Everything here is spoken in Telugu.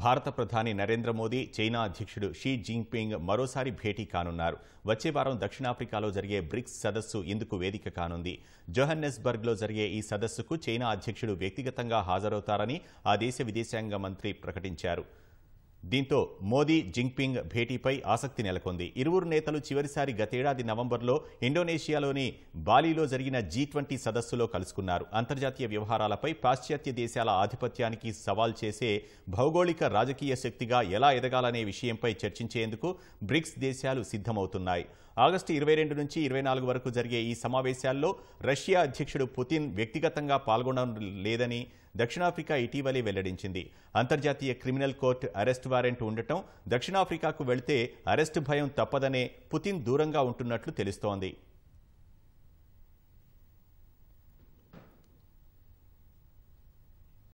భారత ప్రధాని నరేంద్ర మోదీ చైనా అధ్యక్షుడు షీ జింగ్పింగ్ మరోసారి భేటీ కానున్నారు వచ్చే వారం దక్షిణాఫ్రికాలో జరిగే బ్రిక్స్ సదస్సు ఇందుకు వేదిక కానుంది జోహన్నెస్బర్గ్లో జరిగే ఈ సదస్సుకు చైనా అధ్యక్షుడు వ్యక్తిగతంగా హాజరవుతారని ఆ దేశ విదేశాంగ మంత్రి ప్రకటించారు దీంతో మోదీ జింగ్పింగ్ భేటీపై ఆసక్తి నెలకొంది ఇరువురు నేతలు చివరిసారి గతేడాది నవంబర్లో ఇండోనేషియాలోని బాలీలో జరిగిన జీ ట్వంటీ సదస్సులో కలుసుకున్నారు అంతర్జాతీయ వ్యవహారాలపై పాశ్చాత్య దేశాల ఆధిపత్యానికి సవాల్ చేసే భౌగోళిక రాజకీయ శక్తిగా ఎలా ఎదగాలనే విషయంపై చర్చించేందుకు బ్రిక్స్ దేశాలు సిద్ధమవుతున్నాయి ఆగస్టు ఇరవై రెండు నుంచి ఇరవై నాలుగు వరకు జరిగే ఈ సమావేశాల్లో రష్యా అధ్యక్షుడు పుతిన్ వ్యక్తిగతంగా పాల్గొనడం లేదని దక్షిణాఫ్రికా ఇటీవలే వెల్లడించింది అంతర్జాతీయ క్రిమినల్ కోర్టు అరెస్ట్ వారెంట్ ఉండటం దక్షిణాఫ్రికాకు వెళితే అరెస్టు భయం తప్పదనే పుతిన్ దూరంగా ఉంటున్నట్లు తెలుస్తోంది